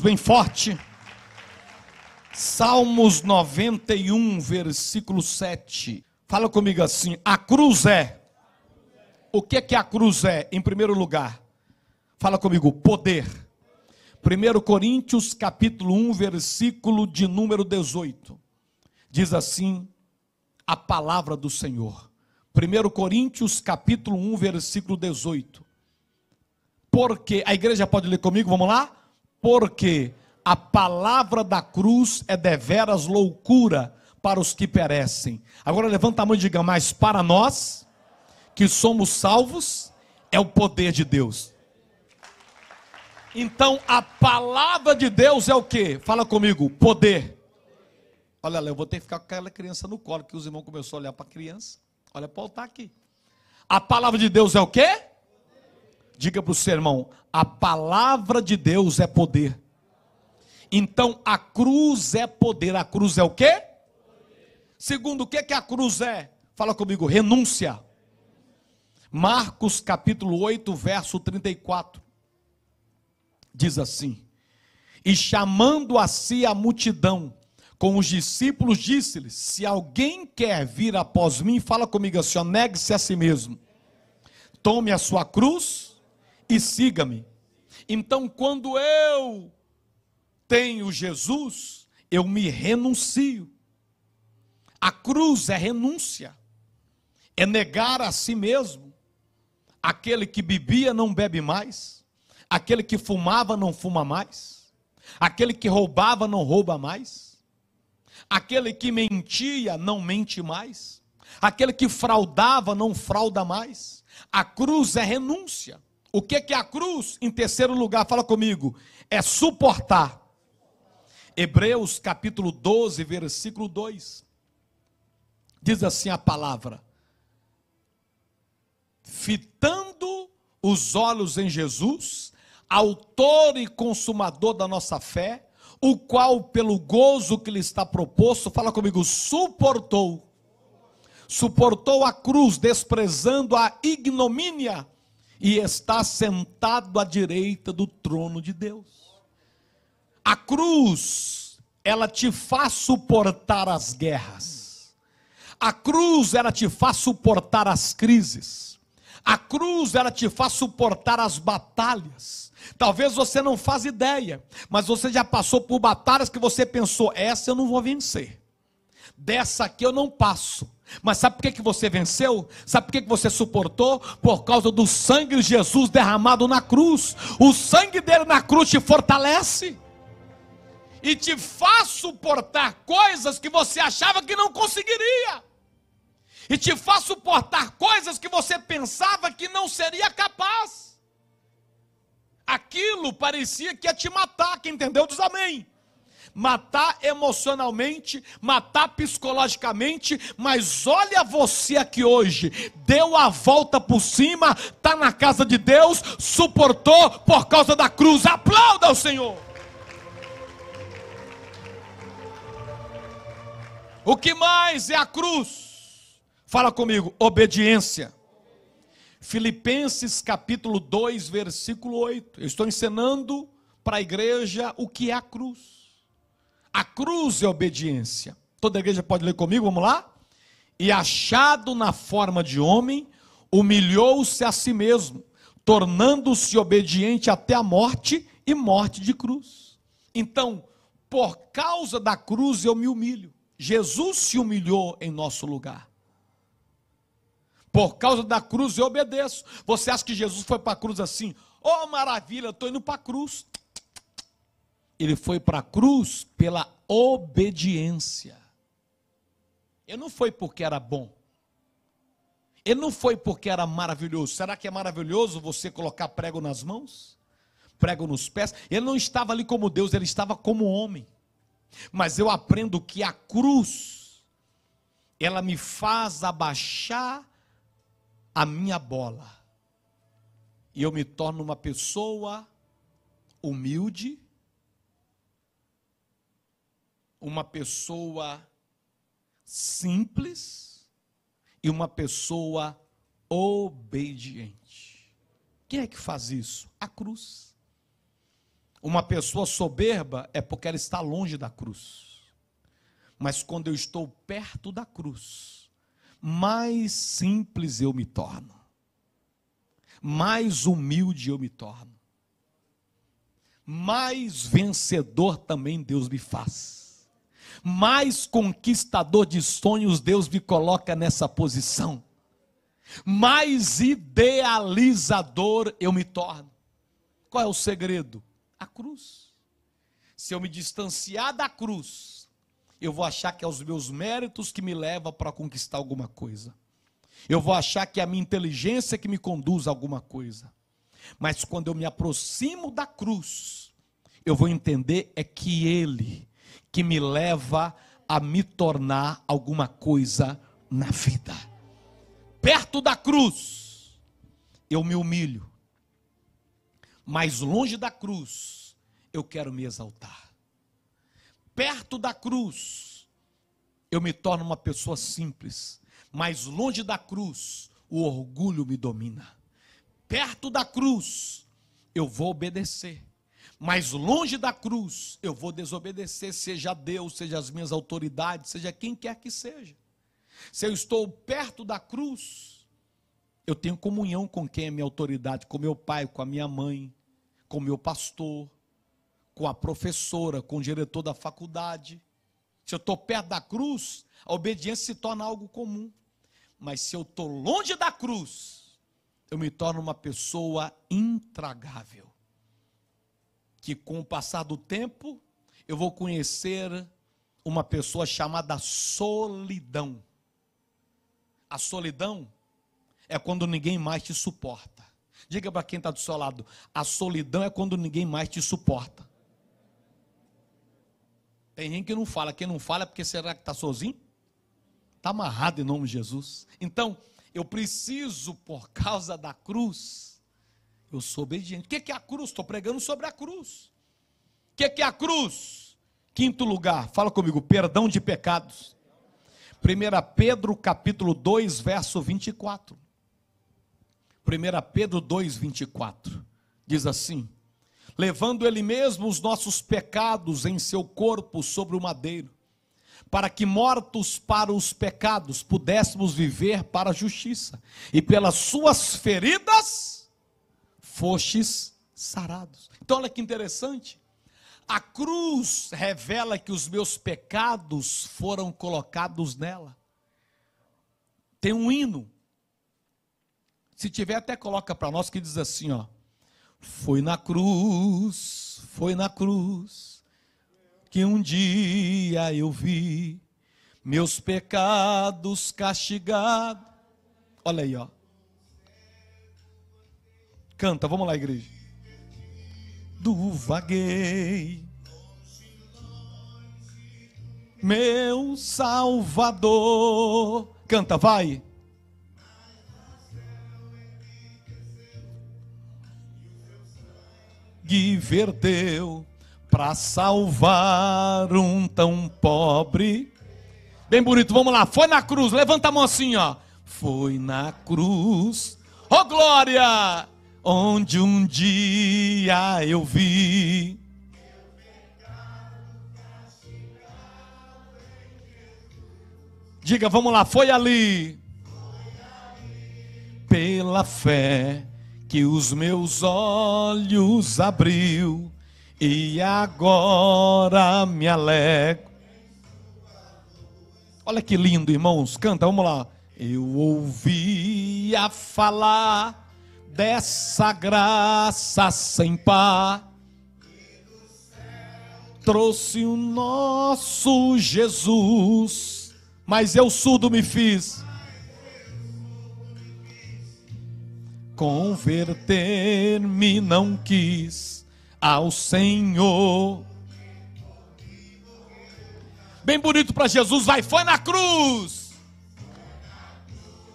bem forte. Salmos 91, versículo 7. Fala comigo assim: a cruz é. O que é que a cruz é? Em primeiro lugar, fala comigo, poder. 1 Coríntios capítulo 1, versículo de número 18. Diz assim: a palavra do Senhor. 1 Coríntios capítulo 1, versículo 18. Porque a igreja pode ler comigo, vamos lá? porque a palavra da cruz é deveras loucura para os que perecem. Agora levanta a mão e diga, mas para nós que somos salvos é o poder de Deus. Então a palavra de Deus é o que? Fala comigo, poder. Olha lá, eu vou ter que ficar com aquela criança no colo, que os irmãos começaram a olhar para a criança. Olha para o altar aqui. A palavra de Deus é o que? Diga para o seu irmão: a palavra de Deus é poder. Então a cruz é poder. A cruz é o quê? Segundo o que, é que a cruz é? Fala comigo: renúncia. Marcos capítulo 8, verso 34. Diz assim: E chamando a si a multidão, com os discípulos, disse-lhes: Se alguém quer vir após mim, fala comigo assim: negue-se a si mesmo, tome a sua cruz e siga-me. Então, quando eu tenho Jesus, eu me renuncio. A cruz é renúncia, é negar a si mesmo. Aquele que bebia não bebe mais, aquele que fumava não fuma mais, aquele que roubava não rouba mais, aquele que mentia não mente mais, aquele que fraudava não frauda mais. A cruz é renúncia. O que que é a cruz? Em terceiro lugar, fala comigo, é suportar. Hebreus capítulo 12, versículo 2. Diz assim a palavra: Fitando os olhos em Jesus, autor e consumador da nossa fé, o qual, pelo gozo que lhe está proposto, fala comigo, suportou. Suportou a cruz, desprezando a ignomínia e está sentado à direita do trono de Deus. A cruz, ela te faz suportar as guerras. A cruz, ela te faz suportar as crises. A cruz, ela te faz suportar as batalhas. Talvez você não faça ideia, mas você já passou por batalhas que você pensou: essa eu não vou vencer. Dessa aqui eu não passo. Mas sabe por que, que você venceu? Sabe por que, que você suportou? Por causa do sangue de Jesus derramado na cruz. O sangue dele na cruz te fortalece e te faz suportar coisas que você achava que não conseguiria. E te faz suportar coisas que você pensava que não seria capaz. Aquilo parecia que ia te matar. Quem entendeu diz amém matar emocionalmente, matar psicologicamente, mas olha você aqui hoje, deu a volta por cima, está na casa de Deus, suportou por causa da cruz. Aplauda o Senhor! O que mais é a cruz? Fala comigo, obediência. Filipenses capítulo 2, versículo 8. Eu estou ensinando para a igreja o que é a cruz. A cruz é obediência. Toda igreja pode ler comigo, vamos lá? E achado na forma de homem, humilhou-se a si mesmo, tornando-se obediente até a morte e morte de cruz. Então, por causa da cruz eu me humilho. Jesus se humilhou em nosso lugar. Por causa da cruz eu obedeço. Você acha que Jesus foi para a cruz assim? Oh, maravilha, estou indo para a cruz ele foi para a cruz pela obediência. Ele não foi porque era bom. Ele não foi porque era maravilhoso. Será que é maravilhoso você colocar prego nas mãos? Prego nos pés? Ele não estava ali como Deus, ele estava como homem. Mas eu aprendo que a cruz, ela me faz abaixar a minha bola. E eu me torno uma pessoa humilde, uma pessoa simples e uma pessoa obediente. Quem é que faz isso? A cruz. Uma pessoa soberba é porque ela está longe da cruz. Mas quando eu estou perto da cruz, mais simples eu me torno, mais humilde eu me torno, mais vencedor também Deus me faz mais conquistador de sonhos Deus me coloca nessa posição, mais idealizador eu me torno. Qual é o segredo? A cruz. Se eu me distanciar da cruz, eu vou achar que é os meus méritos que me levam para conquistar alguma coisa. Eu vou achar que é a minha inteligência que me conduz a alguma coisa. Mas quando eu me aproximo da cruz, eu vou entender é que Ele que me leva a me tornar alguma coisa na vida. Perto da cruz, eu me humilho, mas longe da cruz, eu quero me exaltar. Perto da cruz, eu me torno uma pessoa simples, mas longe da cruz, o orgulho me domina. Perto da cruz, eu vou obedecer mas longe da cruz eu vou desobedecer, seja Deus, seja as minhas autoridades, seja quem quer que seja. Se eu estou perto da cruz, eu tenho comunhão com quem é minha autoridade, com meu pai, com a minha mãe, com meu pastor, com a professora, com o diretor da faculdade. Se eu estou perto da cruz, a obediência se torna algo comum. Mas se eu estou longe da cruz, eu me torno uma pessoa intragável que com o passar do tempo eu vou conhecer uma pessoa chamada solidão. A solidão é quando ninguém mais te suporta. Diga para quem está do seu lado: a solidão é quando ninguém mais te suporta. Tem gente que não fala, quem não fala é porque será que está sozinho? Está amarrado em nome de Jesus. Então, eu preciso, por causa da cruz, eu sou obediente. O que é a cruz? Estou pregando sobre a cruz. O que é a cruz? Quinto lugar, fala comigo, perdão de pecados. 1 Pedro capítulo 2, verso 24. 1 Pedro 2, 24. Diz assim: Levando ele mesmo os nossos pecados em seu corpo sobre o madeiro, para que mortos para os pecados pudéssemos viver para a justiça, e pelas suas feridas fostes sarados. Então, olha que interessante. A cruz revela que os meus pecados foram colocados nela. Tem um hino. Se tiver, até coloca para nós que diz assim: ó. Foi na cruz, foi na cruz, que um dia eu vi meus pecados castigados. Olha aí, ó. Canta, vamos lá, igreja. Do vaguei, meu Salvador. Canta, vai. Que verdeu para salvar um tão pobre. Bem bonito, vamos lá. Foi na cruz, levanta a mão assim, ó. Foi na cruz. Ô oh, glória! onde um dia eu vi. Diga, vamos lá, foi ali. Pela fé que os meus olhos abriu e agora me alegro. Olha que lindo, irmãos, canta, vamos lá. Eu ouvia falar dessa graça sem par. Trouxe o nosso Jesus, mas eu surdo me fiz. Converter-me não quis ao Senhor. Bem bonito para Jesus, vai, foi na cruz.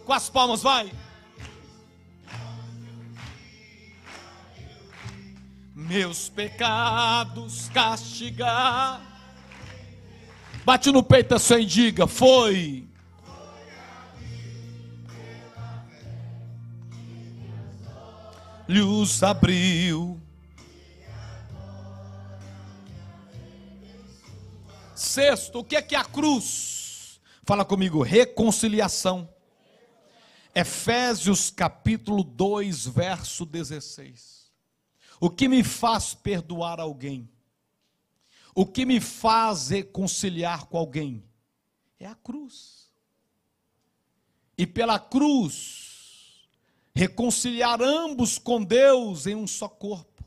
Com as palmas, vai. meus pecados castigar. Bate no peito assim e diga: Foi. Lhos abriu. Sexto, o que é que é a cruz? Fala comigo, reconciliação. Efésios capítulo 2, verso 16. O que me faz perdoar alguém? O que me faz reconciliar com alguém? É a cruz. E pela cruz, reconciliar ambos com Deus em um só corpo,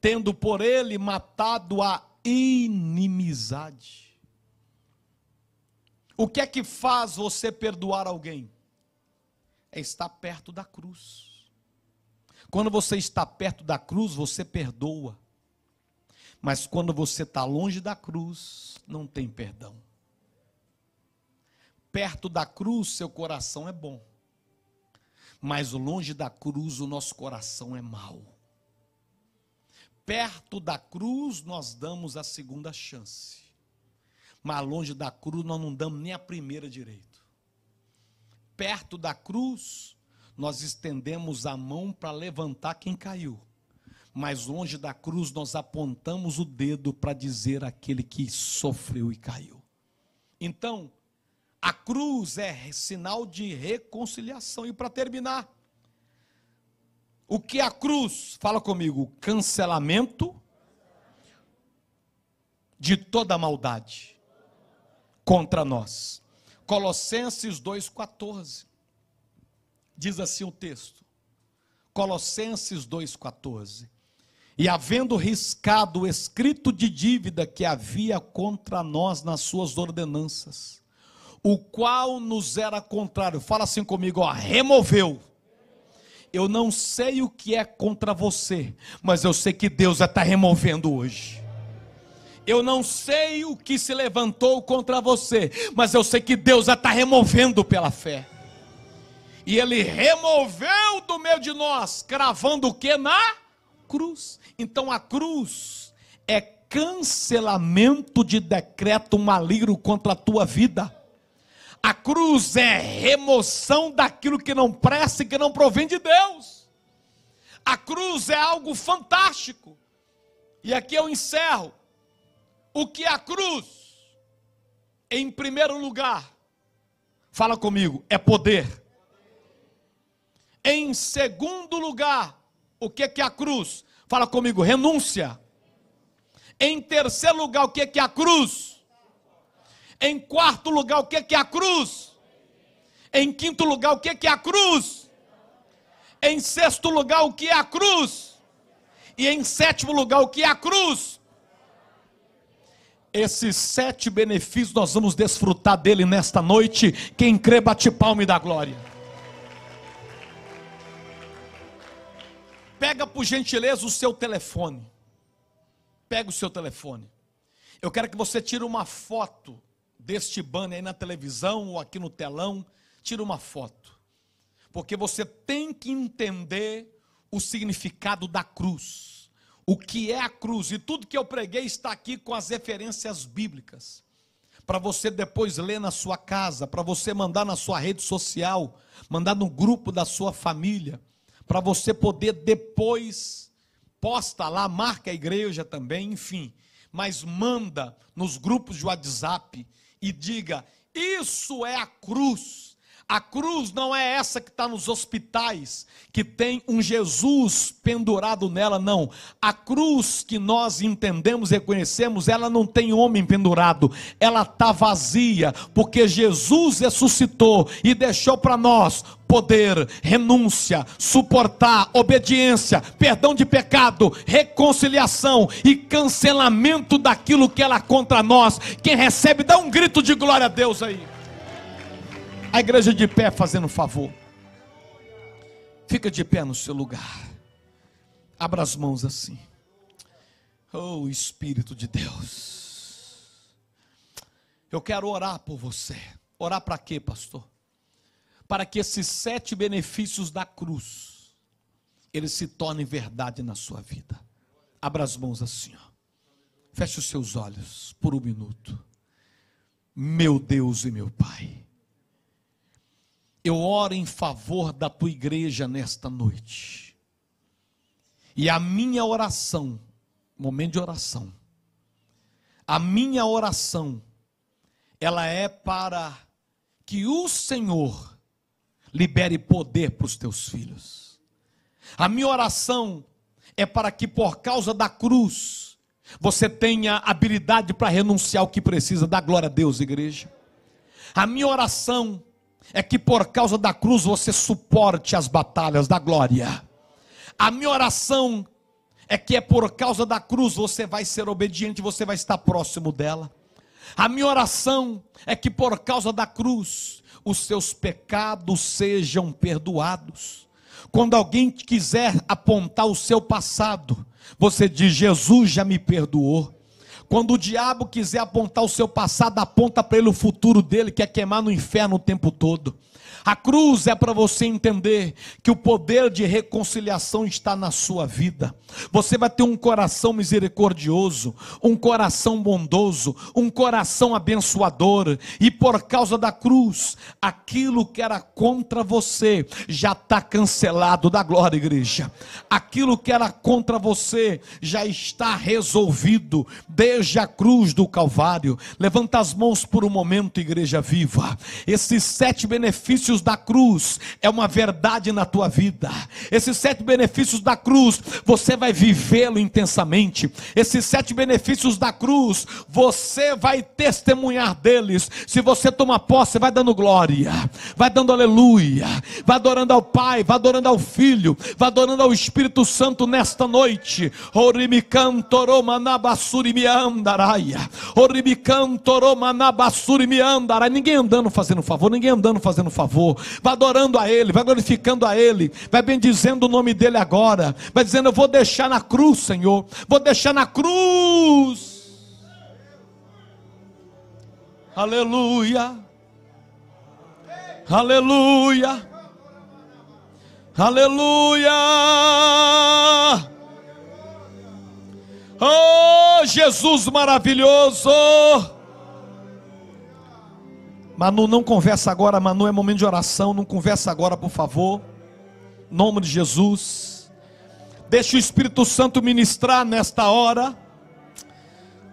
tendo por ele matado a inimizade. O que é que faz você perdoar alguém? É estar perto da cruz. Quando você está perto da cruz, você perdoa. Mas quando você está longe da cruz, não tem perdão. Perto da cruz, seu coração é bom. Mas longe da cruz, o nosso coração é mau. Perto da cruz, nós damos a segunda chance. Mas longe da cruz, nós não damos nem a primeira direito. Perto da cruz, nós estendemos a mão para levantar quem caiu. Mas longe da cruz nós apontamos o dedo para dizer aquele que sofreu e caiu. Então, a cruz é sinal de reconciliação. E para terminar, o que é a cruz? Fala comigo, cancelamento de toda maldade contra nós. Colossenses 2,14. Diz assim o texto, Colossenses 2,14: E havendo riscado o escrito de dívida que havia contra nós nas suas ordenanças, o qual nos era contrário, fala assim comigo, ó, removeu. Eu não sei o que é contra você, mas eu sei que Deus está removendo hoje. Eu não sei o que se levantou contra você, mas eu sei que Deus está removendo pela fé. E ele removeu do meio de nós, cravando o que na cruz. Então a cruz é cancelamento de decreto maligno contra a tua vida. A cruz é remoção daquilo que não presta e que não provém de Deus. A cruz é algo fantástico. E aqui eu encerro. O que é a cruz? Em primeiro lugar, fala comigo, é poder. Em segundo lugar, o que é a cruz? Fala comigo, renúncia. Em terceiro lugar, o que é a cruz? Em quarto lugar, o que é a cruz? Em quinto lugar, o que é a cruz? Em sexto lugar, o que é a cruz? E em sétimo lugar, o que é a cruz? Esses sete benefícios nós vamos desfrutar dele nesta noite. Quem crê, bate palme da glória. Pega por gentileza o seu telefone. Pega o seu telefone. Eu quero que você tire uma foto deste banner aí na televisão ou aqui no telão. Tire uma foto. Porque você tem que entender o significado da cruz. O que é a cruz? E tudo que eu preguei está aqui com as referências bíblicas para você depois ler na sua casa, para você mandar na sua rede social, mandar no grupo da sua família, para você poder depois posta lá, marca a igreja também, enfim, mas manda nos grupos de WhatsApp e diga: isso é a cruz a cruz não é essa que está nos hospitais, que tem um Jesus pendurado nela, não. A cruz que nós entendemos, reconhecemos, ela não tem homem pendurado, ela está vazia, porque Jesus ressuscitou e deixou para nós poder, renúncia, suportar, obediência, perdão de pecado, reconciliação e cancelamento daquilo que ela é contra nós. Quem recebe, dá um grito de glória a Deus aí. A igreja de pé fazendo favor. Fica de pé no seu lugar. Abra as mãos assim. Oh, Espírito de Deus. Eu quero orar por você. Orar para quê, pastor? Para que esses sete benefícios da cruz eles se tornem verdade na sua vida. Abra as mãos assim, ó. Feche os seus olhos por um minuto. Meu Deus e meu Pai eu oro em favor da tua igreja nesta noite. E a minha oração, momento de oração, a minha oração, ela é para que o Senhor libere poder para os teus filhos. A minha oração é para que por causa da cruz você tenha habilidade para renunciar o que precisa da glória a Deus, igreja. A minha oração é que por causa da cruz você suporte as batalhas da glória. A minha oração é que é por causa da cruz você vai ser obediente, você vai estar próximo dela. A minha oração é que por causa da cruz os seus pecados sejam perdoados. Quando alguém quiser apontar o seu passado, você diz: Jesus já me perdoou. Quando o diabo quiser apontar o seu passado, aponta para ele o futuro dele, que é queimar no inferno o tempo todo. A cruz é para você entender que o poder de reconciliação está na sua vida. Você vai ter um coração misericordioso, um coração bondoso, um coração abençoador, e por causa da cruz, aquilo que era contra você já está cancelado da glória, igreja. Aquilo que era contra você já está resolvido. Desde Veja a cruz do Calvário. Levanta as mãos por um momento, igreja viva. Esses sete benefícios da cruz é uma verdade na tua vida. Esses sete benefícios da cruz, você vai vivê-lo intensamente. Esses sete benefícios da cruz, você vai testemunhar deles. Se você toma posse, vai dando glória, vai dando aleluia, vai adorando ao Pai, vai adorando ao Filho, vai adorando ao Espírito Santo nesta noite. Orimicantoromanabasurimian andaraia, oribicantoromanabasuri andarai. Ninguém andando fazendo favor, ninguém andando fazendo favor. Vai adorando a Ele, vai glorificando a Ele, vai bendizendo o nome dEle agora. Vai dizendo: Eu vou deixar na cruz, Senhor, vou deixar na cruz. Aleluia. Aleluia. Aleluia. Oh! Jesus maravilhoso! Manu, não conversa agora, Manu, é momento de oração, não conversa agora, por favor. Em nome de Jesus. Deixa o Espírito Santo ministrar nesta hora.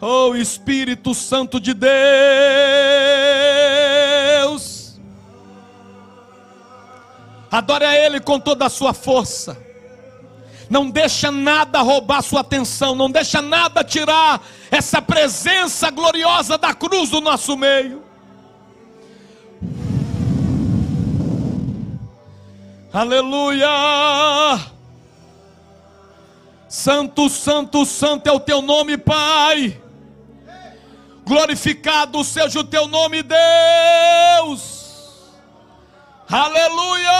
Oh Espírito Santo de Deus. Adore a Ele com toda a sua força. Não deixa nada roubar sua atenção, não deixa nada tirar essa presença gloriosa da cruz do nosso meio. Aleluia! Santo, santo, santo é o teu nome, Pai. Glorificado seja o teu nome, Deus. Aleluia!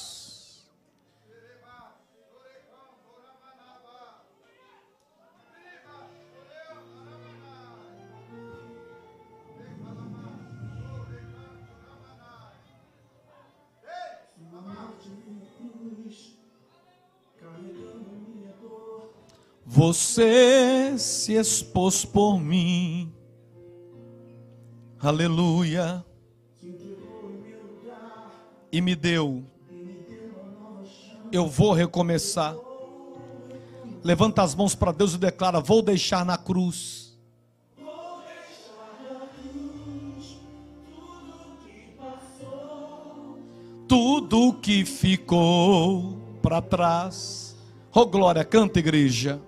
Você se expôs por mim. Aleluia. E me deu. Eu vou recomeçar. Levanta as mãos para Deus e declara: Vou deixar na cruz. Tudo que ficou para trás. Oh glória, canta igreja.